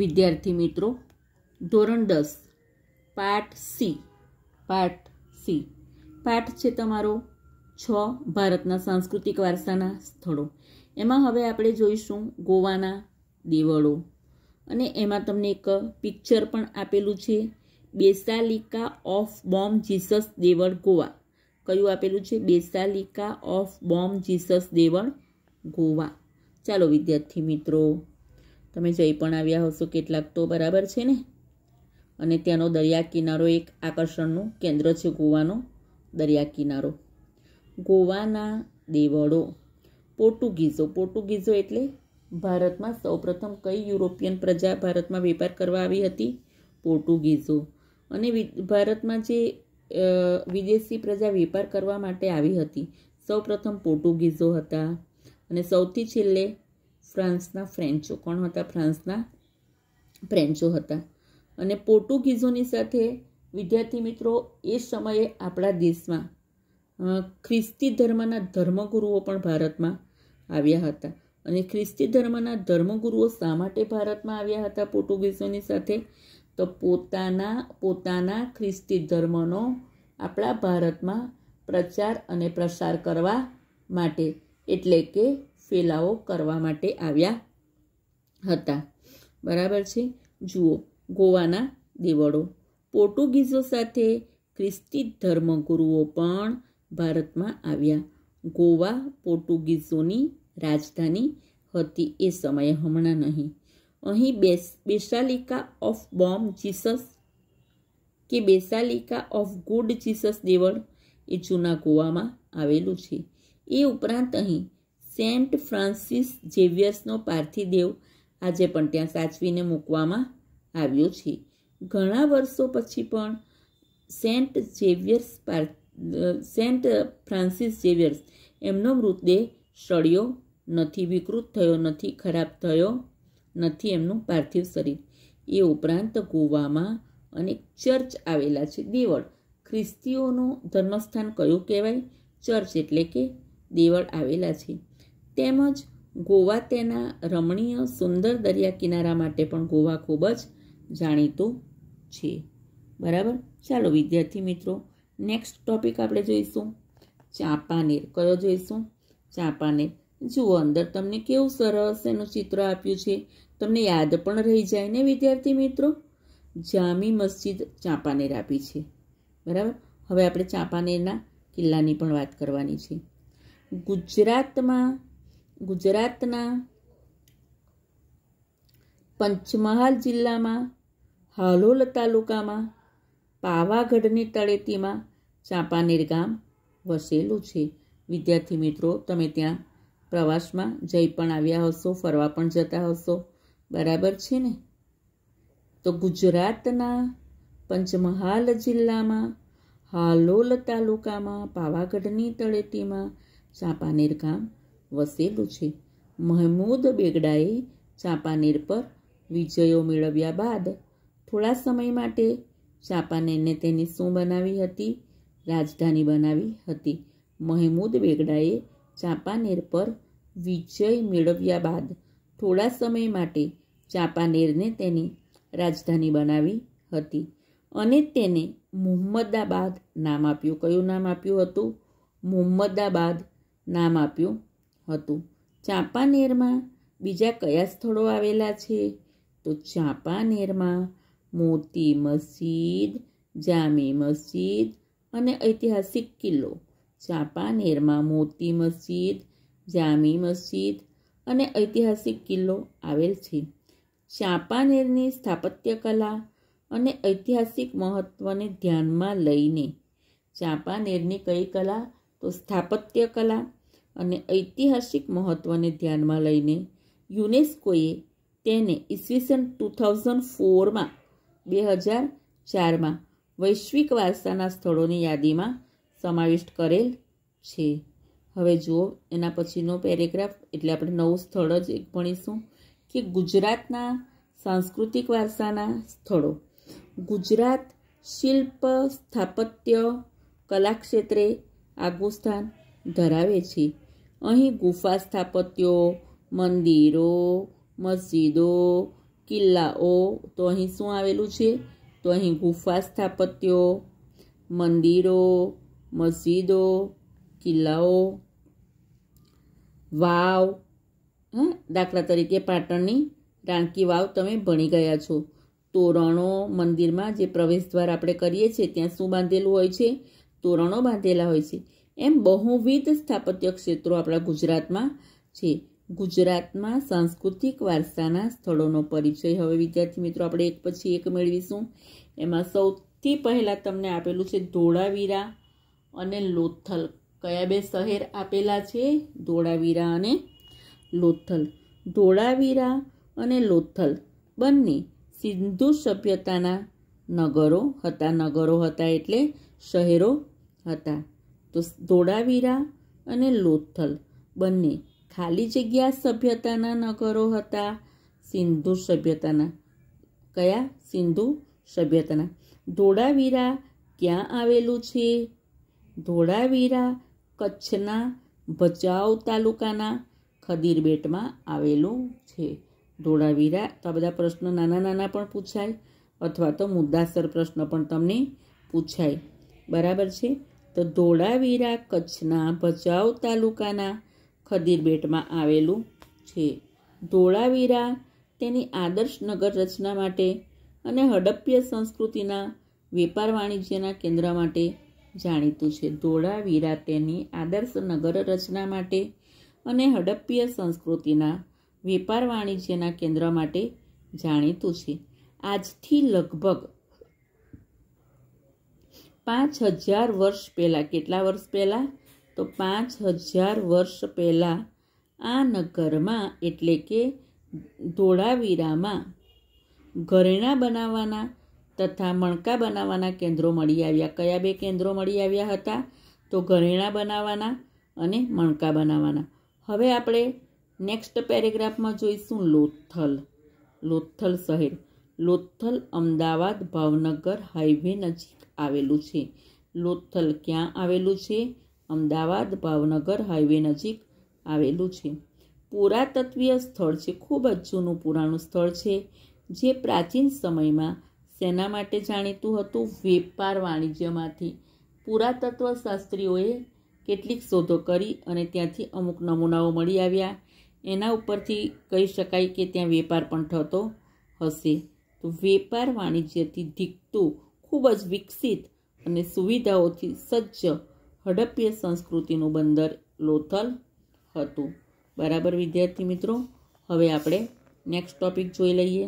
વિદ્યાર્થી મિત્રો ધોરણ દસ પાઠ સી પાઠ સી પાઠ છે તમારો છ ભારતના સાંસ્કૃતિક વારસાના સ્થળો એમાં હવે આપણે જોઈશું ગોવાના દેવળો અને એમાં તમને એક પિક્ચર પણ આપેલું છે બેસાલિકા ઓફ બોમ્બ જીસસ દેવળ ગોવા કયું આપેલું છે બેસાલિકા ઓફ બોમ્બ જીસસ દેવળ ગોવા ચાલો વિદ્યાર્થી મિત્રો તમે જઈ પણ આવ્યા હશો કેટલાક તો બરાબર છે ને અને ત્યાંનો દરિયા કિનારો એક આકર્ષણનું કેન્દ્ર છે ગોવાનો દરિયા કિનારો ગોવાના દેવળો પોર્ટુગીઝો પોર્ટુગીઝો એટલે ભારતમાં સૌપ્રથમ કઈ યુરોપિયન પ્રજા ભારતમાં વેપાર કરવા આવી હતી પોર્ટુગીઝો અને ભારતમાં જે વિદેશી પ્રજા વેપાર કરવા માટે આવી હતી સૌપ્રથમ પોર્ટુગીઝો હતા અને સૌથી છેલ્લે ફ્રાન્સના ફ્રેન્ચો કોણ હતા ફ્રાન્સના ફ્રેન્ચો હતા અને પોર્ટુગીઝોની સાથે વિદ્યાર્થી મિત્રો એ સમયે આપણા દેશમાં ખ્રિસ્તી ધર્મના ધર્મગુરુઓ પણ ભારતમાં આવ્યા હતા અને ખ્રિસ્તી ધર્મના ધર્મગુરુઓ શા માટે ભારતમાં આવ્યા હતા પોર્ટુગીઝોની સાથે તો પોતાના પોતાના ખ્રિસ્તી ધર્મનો આપણા ભારતમાં પ્રચાર અને પ્રસાર કરવા માટે એટલે કે ફેલાવો કરવા માટે આવ્યા હતા બરાબર છે જુઓ ગોવાના દેવળો પોર્ટુગીઝો સાથે ખ્રિસ્તી ધર્મગુરુઓ પણ ભારતમાં આવ્યા ગોવા પોર્ટુગીઝોની રાજધાની હતી એ સમયે હમણાં નહીં અહીં બેસ બેસાલિકા ઓફ બોમ્બ જીસસ કે બેસાલિકા ઓફ ગુડ જીસસ દેવળ એ જૂના ગોવામાં આવેલું છે એ ઉપરાંત અહીં સેન્ટ ફ્રાન્સિસ ઝેવિયર્સનો પાર્થિવ દેવ આજે પણ ત્યાં સાચવીને મૂકવામાં આવ્યો છે ઘણા વર્ષો પછી પણ સેન્ટ ઝેવિયર્સ પાર સેન્ટ ફ્રાન્સિસ ઝેવિયર્સ એમનો મૃતદેહ સળ્યો નથી વિકૃત થયો નથી ખરાબ થયો નથી એમનું પાર્થિવ શરીર એ ઉપરાંત ગોવામાં અનેક ચર્ચ આવેલા છે દેવળ ખ્રિસ્તીઓનું ધર્મસ્થાન કયું કહેવાય ચર્ચ એટલે કે દેવળ આવેલા છે તેમજ ગોવા તેના રમણીય સુંદર દરિયા કિનારા માટે પણ ગોવા ખૂબ જ જાણીતું છે બરાબર ચાલો વિદ્યાર્થી મિત્રો નેક્સ્ટ ટોપિક આપણે જોઈશું ચાંપાનેર કયો જોઈશું ચાંપાનેર જુઓ અંદર તમને કેવું સરસ એનું ચિત્ર આપ્યું છે તમને યાદ પણ રહી જાય ને વિદ્યાર્થી મિત્રો જામી મસ્જિદ ચાંપાનેર આપી છે બરાબર હવે આપણે ચાંપાનેરના કિલ્લાની પણ વાત કરવાની છે ગુજરાતમાં ગુજરાતના પંચમહાલ જિલ્લામાં હાલોલ તાલુકામાં પાવાગઢની તળેટીમાં ચાંપાનેર ગામ વસેલું છે વિદ્યાર્થી મિત્રો તમે ત્યાં પ્રવાસમાં જઈ પણ આવ્યા હશો ફરવા પણ જતા હશો બરાબર છે ને તો ગુજરાતના પંચમહાલ જિલ્લામાં હાલોલ તાલુકામાં પાવાગઢની તળેટીમાં ચાંપાનેર ગામ વસેલું છે મહેમૂદ બેગડાએ ચાંપાનેર પર વિજયો મેળવ્યા બાદ થોડા સમય માટે ચાંપાનેરને તેની શું બનાવી હતી રાજધાની બનાવી હતી મહેમૂદ બેગડાએ ચાંપાનેર પર વિજય મેળવ્યા બાદ થોડા સમય માટે ચાંપાનેરને તેની રાજધાની બનાવી હતી અને તેને મુહમ્મદાબાદ નામ આપ્યું કયું નામ આપ્યું હતું મુહમ્મદાબાદ નામ આપ્યું હતું ચાંપાનેરમાં બીજા કયા સ્થળો આવેલા છે તો ચાંપાનેરમાં મોતી મસ્જિદ જામી મસ્જિદ અને ઐતિહાસિક કિલ્લો ચાંપાનેરમાં મોતી મસ્જિદ જામી મસ્જિદ અને ઐતિહાસિક કિલ્લો આવેલ છે ચાંપાનેરની સ્થાપત્યકલા અને ઐતિહાસિક મહત્ત્વને ધ્યાનમાં લઈને ચાંપાનેરની કઈ કલા તો સ્થાપત્ય કલા અને ઐતિહાસિક મહત્ત્વને ધ્યાનમાં લઈને યુનેસ્કોએ તેને ઈસવીસન ટુ થાઉઝન્ડ ફોરમાં બે હજાર ચારમાં વૈશ્વિક વારસાના સ્થળોની યાદીમાં સમાવિષ્ટ કરેલ છે હવે જુઓ એના પછીનો પેરેગ્રાફ એટલે આપણે નવું સ્થળ જ એક ભણીશું કે ગુજરાતના સાંસ્કૃતિક વારસાના સ્થળો ગુજરાત શિલ્પ સ્થાપત્ય કલાક્ષેત્રે આગવું સ્થાન ધરાવે છે અહીં ગુફા સ્થાપત્યો મંદિરો મસ્જિદો કિલ્લાઓ તો અહીં શું આવેલું છે તો અહીં ગુફા સ્થાપત્યો મંદિરો મસ્જિદો કિલ્લાઓ વાવ હા દાખલા તરીકે પાટણની રાણકી વાવ તમે ભણી ગયા છો તોરણો મંદિરમાં જે પ્રવેશદ્વાર આપણે કરીએ છીએ ત્યાં શું બાંધેલું હોય છે તોરણો બાંધેલા હોય છે એમ બહુવિધ સ્થાપત્ય ક્ષેત્રો આપણા ગુજરાતમાં છે ગુજરાતમાં સાંસ્કૃતિક વારસાના સ્થળોનો પરિચય હવે વિદ્યાર્થી મિત્રો આપણે એક પછી એક મેળવીશું એમાં સૌથી પહેલાં તમને આપેલું છે ધોળાવીરા અને લોથલ કયા બે શહેર આપેલા છે ધોળાવીરા અને લોથલ ધોળાવીરા અને લોથલ બંને સિંધુ સભ્યતાના નગરો હતા નગરો હતા એટલે શહેરો હતા તો ધોળાવીરા અને લોથલ બંને ખાલી જગ્યા સભ્યતાના નગરો હતા સિંધુ સભ્યતાના કયા સિંધુ સભ્યતાના ધોળાવીરા ક્યાં આવેલું છે ધોળાવીરા કચ્છના ભચાઉ તાલુકાના ખદીરબેટમાં આવેલું છે ધોળાવીરા તો આ બધા પ્રશ્નો નાના નાના પણ પૂછાય અથવા તો મુદ્દાસર પ્રશ્ન પણ તમને પૂછાય બરાબર છે તો ધોળાવીરા કચ્છના ભચાઉ તાલુકાના ખદીરબેટમાં આવેલું છે ધોળાવીરા તેની આદર્શ નગર રચના માટે અને હડપ્ય સંસ્કૃતિના વેપાર વાણિજ્યના કેન્દ્ર માટે જાણીતું છે ધોળાવીરા તેની આદર્શ નગર રચના માટે અને હડપ્પીય સંસ્કૃતિના વેપાર વાણિજ્યના કેન્દ્ર માટે જાણીતું છે આજથી લગભગ પાંચ હજાર વર્ષ પહેલાં કેટલા વર્ષ પહેલાં તો પાંચ હજાર વર્ષ પહેલાં આ નગરમાં એટલે કે ધોળાવીરામાં ઘરેણાં બનાવવાના તથા મણકા બનાવવાના કેન્દ્રો મળી આવ્યા કયા બે કેન્દ્રો મળી આવ્યા હતા તો ઘરેણાં બનાવવાના અને મણકા બનાવવાના હવે આપણે નેક્સ્ટ પેરેગ્રાફમાં જોઈશું લોથલ લોથલ શહેર લોથલ અમદાવાદ ભાવનગર હાઈવે નજીક આવેલું છે લોથલ ક્યાં આવેલું છે અમદાવાદ ભાવનગર હાઈવે નજીક આવેલું છે પુરાતત્વીય સ્થળ છે ખૂબ જ જૂનું પુરાણું સ્થળ છે જે પ્રાચીન સમયમાં શેના માટે જાણીતું હતું વેપાર વાણિજ્યમાંથી પુરાતત્વ શાસ્ત્રીઓએ કેટલીક શોધો કરી અને ત્યાંથી અમુક નમૂનાઓ મળી આવ્યા એના ઉપરથી કહી શકાય કે ત્યાં વેપાર પણ થતો હશે તો વેપાર વાણિજ્યથી ધીકતું ખૂબ જ વિકસિત અને સુવિધાઓથી સજ્જ હડપ્પીય સંસ્કૃતિનું બંદર લોથલ હતું બરાબર વિદ્યાર્થી મિત્રો હવે આપણે નેક્સ્ટ ટોપિક જોઈ લઈએ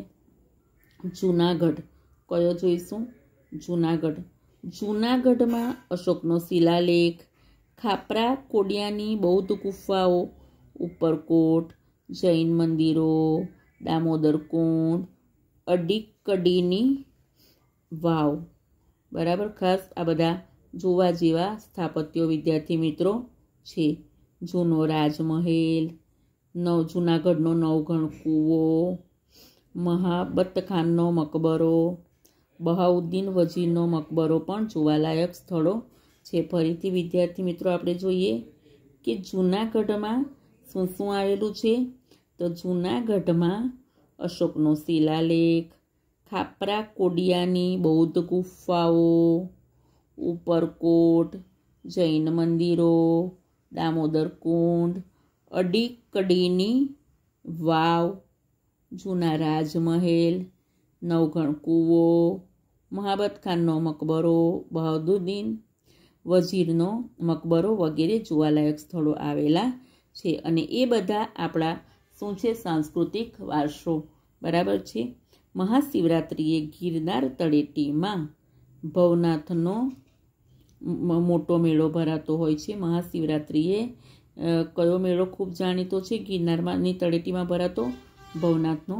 જૂનાગઢ કયો જોઈશું જૂનાગઢ જૂનાગઢમાં અશોકનો શિલાલેખ ખાપરા કોડિયાની બૌદ્ધ ગુફાઓ ઉપરકોટ જૈન મંદિરો દામોદર કુંડ અડીકડીની વાવ બરાબર ખાસ આ બધા જોવા જેવા સ્થાપત્યો વિદ્યાર્થી મિત્રો છે જૂનો રાજમહેલ નવ જૂનાગઢનો નવઘણ કૂવો મહાબતખાનનો મકબરો બહાઉદ્દીન વજીરનો મકબરો પણ જોવાલાયક સ્થળો છે ફરીથી વિદ્યાર્થી મિત્રો આપણે જોઈએ કે જૂનાગઢમાં શું શું આવેલું છે તો જૂનાગઢમાં અશોકનો શિલાલેખ ખાપરા કોડિયાની બૌદ્ધ ગુફાઓ ઉપરકોટ જૈન મંદિરો દામોદર કુંડ અડીકડીની વાવ જૂના રાજમહેલ નવઘણ કૂવો મહાબત ખાનનો મકબરો બહાદુદ્દીન વઝીરનો મકબરો વગેરે જોવાલાયક સ્થળો આવેલા છે અને એ બધા આપણા શું છે સાંસ્કૃતિક વારસો બરાબર છે મહાશિવરાત્રિએ ગિરનાર તળેટીમાં ભવનાથનો મોટો મેળો ભરાતો હોય છે મહાશિવરાત્રિએ કયો મેળો ખૂબ જાણીતો છે ગિરનારમાંની તળેટીમાં ભરાતો ભવનાથનો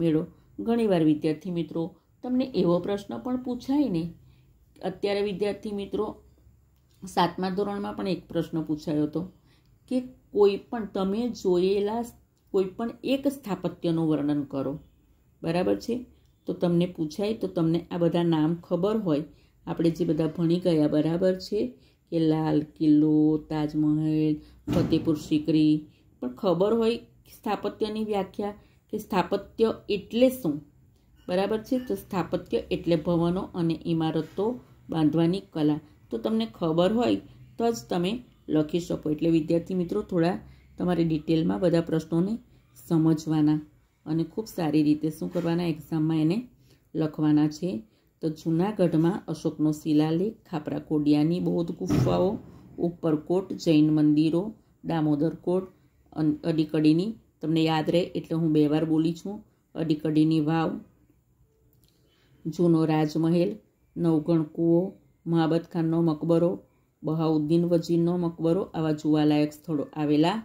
મેળો ઘણીવાર વિદ્યાર્થી મિત્રો તમને એવો પ્રશ્ન પણ પૂછાય ને અત્યારે વિદ્યાર્થી મિત્રો સાતમા ધોરણમાં પણ એક પ્રશ્ન પૂછાયો હતો કે કોઈ પણ તમે જોયેલા કોઈ પણ એક સ્થાપત્યનું વર્ણન કરો બરાબર છે તો તમને પૂછાય તો તમને આ બધા નામ ખબર હોય આપણે જે બધા ભણી ગયા બરાબર છે કે લાલ કિલ્લો તાજમહેલ ફતેપુર સિકરી પણ ખબર હોય સ્થાપત્યની વ્યાખ્યા કે સ્થાપત્ય એટલે શું બરાબર છે તો સ્થાપત્ય એટલે ભવનો અને ઇમારતો બાંધવાની કલા તો તમને ખબર હોય તો જ તમે લખી શકો એટલે વિદ્યાર્થી મિત્રો થોડા તમારે ડિટેલમાં બધા પ્રશ્નોને સમજવાના અને ખૂબ સારી રીતે શું કરવાના એક્ઝામમાં એને લખવાના છે તો જૂનાગઢમાં અશોકનો શિલાલેખ ખાપરા કોડિયાની બૌદ્ધ ગુફાઓ ઉપરકોટ જૈન મંદિરો દામોદર કોટ અડીકડીની તમને યાદ રહે એટલે હું બે વાર બોલી છું અડીકડીની વાવ જૂનો રાજમહેલ નવગણ કૂવો મહાબત ખાનનો મકબરો બહાઉદ્દીન વજીરનો મકબરો આવા જોવાલાયક સ્થળો આવેલા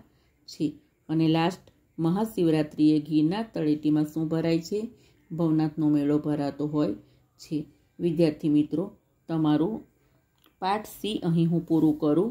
છે અને લાસ્ટ મહાશિવરાત્રિએ ઘીના તળેટીમાં શું ભરાય છે ભવનાથનો મેળો ભરાતો હોય છે વિદ્યાર્થી મિત્રો તમારું પાઠ સી અહીં હું પૂરું કરું